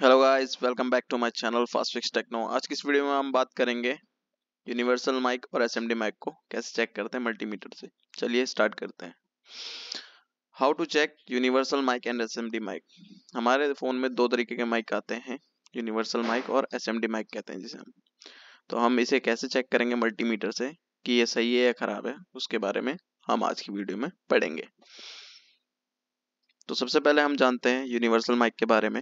hello guys welcome back to my channel Fast Fix Techno आज की इस video में हम बात करेंगे यूनिवर्सल माइक और एसएमडी माइक को कैसे चेक करते हैं मल्टीमीटर से चलिए स्टार्ट करते हैं how to check universal mic and SMD mic हमारे फ़ोन में दो तरीके के माइक आते हैं यूनिवर्सल माइक और एस माइक कहते हैं जिसे हम तो हम इसे कैसे चेक करेंगे मल्टीमीटर से कि ये सही है या ख़राब है उसके बारे में हम आज की वीडियो में पढ़ेंगे तो सबसे पहले हम जानते हैं यूनिवर्सल माइक के बारे में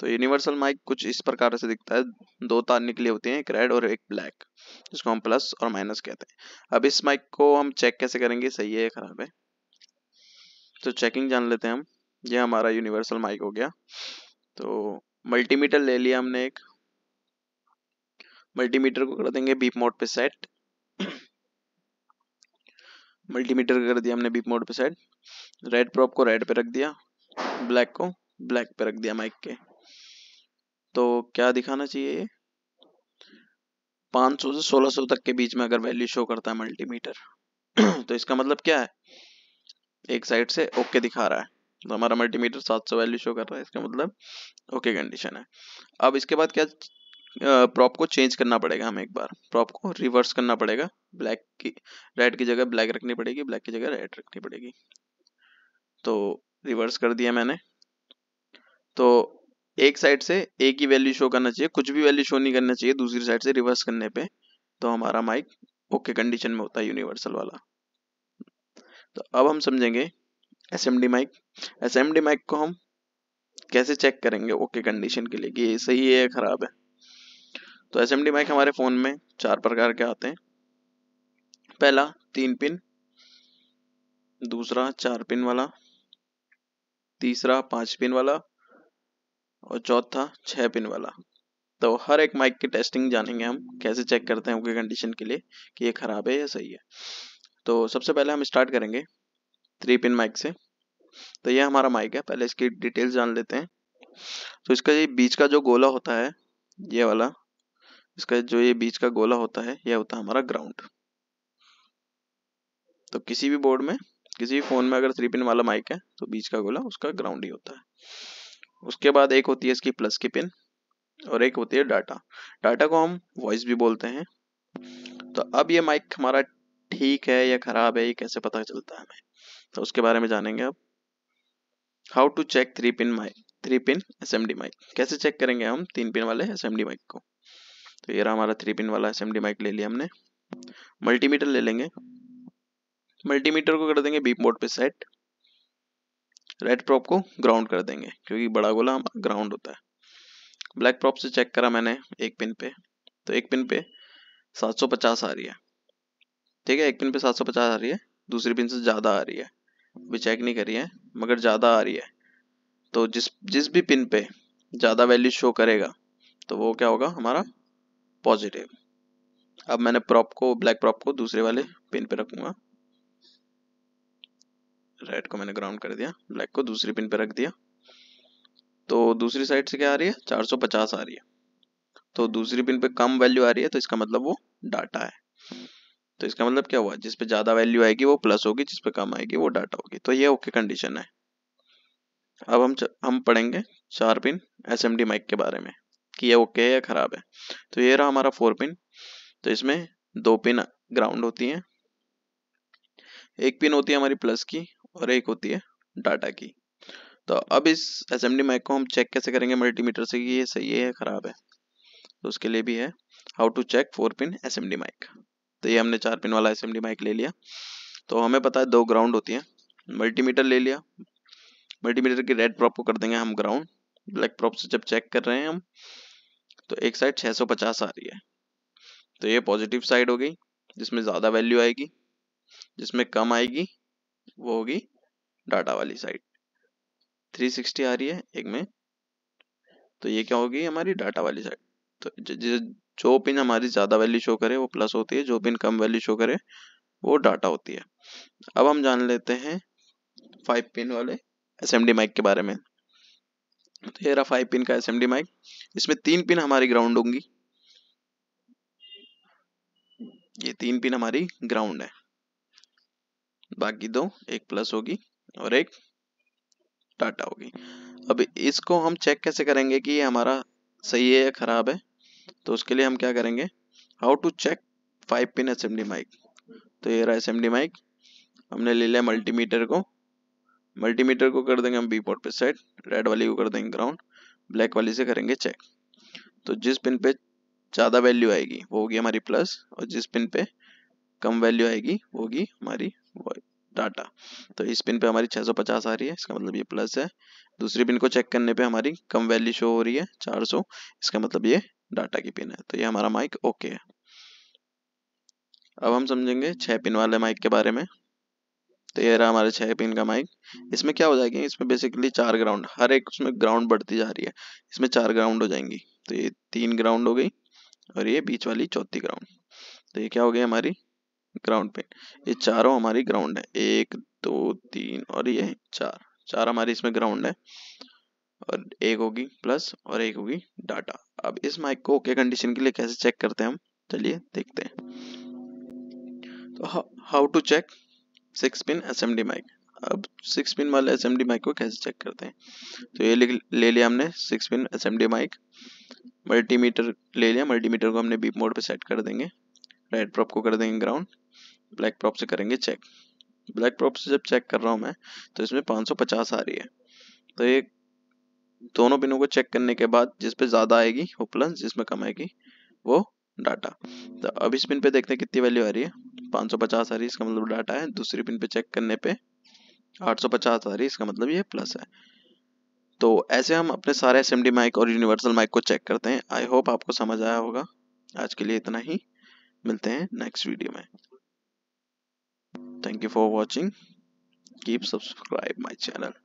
तो यूनिवर्सल माइक कुछ इस प्रकार से दिखता है दो तार निकले होते हैं एक रेड और एक ब्लैक जिसको हम प्लस और माइनस कहते हैं अब इस माइक को हम चेक कैसे करेंगे सही है या खराब है तो चेकिंग जान लेते हैं हम ये हमारा यूनिवर्सल माइक हो गया तो मल्टीमीटर ले लिया हमने एक मल्टीमीटर को कर देंगे बीप मोड पे सेट मल्टीमीटर कर दिया हमने बीप मोड पे सेट रेड प्रॉप को रेड पे रख दिया ब्लैक को ब्लैक पे रख दिया माइक के तो क्या दिखाना चाहिए ये 500 से 1600 तक के बीच में अगर वैल्यू शो करता है मल्टीमीटर तो इसका मतलब क्या है एक साइड से ओके okay दिखा रहा है तो हमारा मल्टीमीटर 700 वैल्यू शो कर रहा है इसका मतलब ओके okay कंडीशन है अब इसके बाद क्या प्रॉप को चेंज करना पड़ेगा हमें एक बार प्रॉप को रिवर्स करना पड़ेगा ब्लैक की रेड की जगह ब्लैक रखनी पड़ेगी ब्लैक की जगह रेड रखनी पड़ेगी तो रिवर्स कर दिया मैंने तो एक साइड से एक ही वैल्यू शो करना चाहिए कुछ भी वैल्यू शो नहीं करना चाहिए दूसरी साइड से रिवर्स करने पे तो हमारा माइक ओके कंडीशन में होता है यूनिवर्सल वाला तो अब हम समझेंगे S M D mic S M D mic को हम कैसे चेक करेंगे ओके कंडीशन के लिए कि ये सही है या खराब है तो एस एम डी माइक हमारे फोन में चार प्रकार के आते हैं पहला तीन पिन दूसरा चार पिन वाला तीसरा पांच पिन वाला और चौथा छः पिन वाला तो हर एक माइक की टेस्टिंग जानेंगे हम कैसे चेक करते हैं उनकी कंडीशन के लिए कि ये ख़राब है या सही है तो सबसे पहले हम स्टार्ट करेंगे थ्री पिन माइक से तो ये हमारा माइक है पहले इसकी डिटेल्स जान लेते हैं तो इसका ये बीच का जो गोला होता है ये वाला इसका जो ये बीच का गोला होता है यह होता है हमारा ग्राउंड तो किसी भी बोर्ड में किसी भी फोन में अगर थ्री पिन वाला माइक है तो बीच का गोला उसका ग्राउंड ही होता है उसके बाद एक होती है इसकी प्लस की पिन और एक होती है डाटा डाटा को हम वॉइस भी बोलते हैं तो अब ये माइक हमारा ठीक है या खराब है ये कैसे पता चलता है हमें तो उसके बारे में जानेंगे अब how to check three pin mic three pin S mic कैसे चेक करेंगे हम तीन पिन वाले एस माइक को तो ये रहा हमारा थ्री पिन वाला एस माइक ले लिया हमने मल्टीमीटर ले लेंगे मल्टीमीटर को कर देंगे बीप मोड पे सेट रेड प्रॉप को ग्राउंड कर देंगे क्योंकि बड़ा गोला ग्राउंड होता है ब्लैक प्रॉप से चेक करा मैंने एक पिन पे तो एक पिन पे 750 आ रही है ठीक है एक पिन पे 750 आ रही है दूसरी पिन से ज़्यादा आ रही है अभी चेक नहीं करी है मगर ज़्यादा आ रही है तो जिस जिस भी पिन पे ज़्यादा वैल्यू शो करेगा तो वो क्या होगा हमारा पॉजिटिव अब मैंने प्रॉप को ब्लैक प्रॉप को दूसरे वाले पिन पे रखूंगा रेड को मैंने ग्राउंड कर दिया ब्लैक को दूसरी पिन पे रख दिया तो दूसरी साइड से क्या आ रही है 450 आ रही है तो दूसरी पिन पे कम वैल्यू आ रही है तो इसका मतलब वो डाटा है तो इसका मतलब क्या हुआ जिसपे ज्यादा वैल्यू आएगी वो प्लस होगी जिसपे कम आएगी वो डाटा होगी तो ये ओके कंडीशन है अब हम हम पढ़ेंगे चार पिन एस माइक के बारे में कि ये ओके है या खराब है तो ये रहा हमारा फोर पिन तो इसमें दो पिन ग्राउंड होती हैं एक पिन होती है हमारी प्लस की और एक होती है डाटा की तो अब इस एस एम माइक को हम चेक कैसे करेंगे मल्टीमीटर से कि ये सही है या ख़राब है तो उसके लिए भी है how to check four pin S M mic तो ये हमने चार पिन वाला एस एम माइक ले लिया तो हमें पता है दो ग्राउंड होती है मल्टीमीटर ले लिया मल्टीमीटर की रेड प्रॉप को कर देंगे हम ग्राउंड ब्लैक प्रॉप से जब चेक कर रहे हैं हम तो एक साइड 650 आ रही है तो ये पॉजिटिव साइड हो गई जिसमें ज़्यादा वैल्यू आएगी जिसमें कम आएगी वो होगी डाटा वाली साइड 360 आ रही है एक में तो ये क्या होगी हमारी डाटा वाली साइड तो जो पिन हमारी ज़्यादा वैल्यू शो करे वो प्लस होती है जो पिन कम वैल्यू शो करे वो डाटा होती है अब हम जान लेते हैं फाइव पिन वाले एस माइक के बारे में तो ये रहा फाइव पिन का एस एम डी माइक इसमें तीन पिन हमारी ग्राउंड होंगी ये तीन पिन हमारी ग्राउंड है बाकी दो एक प्लस होगी और एक टाटा होगी अब इसको हम चेक कैसे करेंगे कि ये हमारा सही है या खराब है तो उसके लिए हम क्या करेंगे how to check five pin S mic तो ये रहा एस माइक हमने ले लिया मल्टीमीटर को मल्टीमीटर को कर देंगे हम बी पोर्ट पे सेट रेड वाली को कर देंगे ग्राउंड ब्लैक वाली से करेंगे चेक तो जिस पिन पे ज़्यादा वैल्यू आएगी वो होगी हमारी प्लस और जिस पिन पे कम वैल्यू आएगी वो होगी हमारी डाटा तो इस पिन पे हमारी 650 आ रही है इसका मतलब ये प्लस है दूसरी पिन को चेक करने पे हमारी कम वैल्यू शो हो रही है 400 इसका मतलब ये डाटा की पिन है तो ये हमारा माइक ओके है अब हम समझेंगे छह पिन वाले माइक के बारे में तो ये रहा हमारे छह पिन का माइक इसमें क्या हो जाएगी इसमें बेसिकली चार ग्राउंड हर एक उसमें ग्राउंड बढ़ती जा रही है इसमें चार ग्राउंड हो जाएंगी तो ये तीन ग्राउंड हो गई और ये बीच वाली चौथी ग्राउंड तो ये क्या हो गई हमारी ग्राउंड पेन ये चारों हमारी ग्राउंड है एक दो तीन और ये चार चार हमारी इसमें ग्राउंड है और एक होगी प्लस और एक होगी डाटा अब इस माइक को ओके कंडीशन के लिए कैसे चेक करते हैं हम चलिए देखते हैं तो how to check six pin SMD mic अब सिक्स पिन वाले एसएमडी माइक को कैसे चेक करते हैं तो ये ले लिया हमने six pin SMD mic multimeter ले लिया मल्टीमीटर को हमने बीप मोड पे सेट कर देंगे रेड प्रॉप को कर देंगे ग्राउंड ब्लैक प्रॉप से करेंगे चेक ब्लैक प्रॉप से जब चेक कर रहा हूँ मैं तो इसमें 550 आ रही है तो ये दोनों बिनों को चेक करने के बाद जिस पे ज़्यादा आएगी वो प्लस जिसमें कम आएगी वो डाटा तो अब इस पिन पे देखते हैं कितनी वैल्यू आ रही है 550 आ रही है इसका मतलब डाटा है दूसरी पिन पे चेक करने पे 850 आ रही है इसका मतलब ये प्लस है तो ऐसे हम अपने सारे एस माइक और यूनिवर्सल माइक को चेक करते हैं आई होप आपको समझ आया होगा आज के लिए इतना ही मिलते हैं नेक्स्ट वीडियो में thank you for watching keep subscribe my channel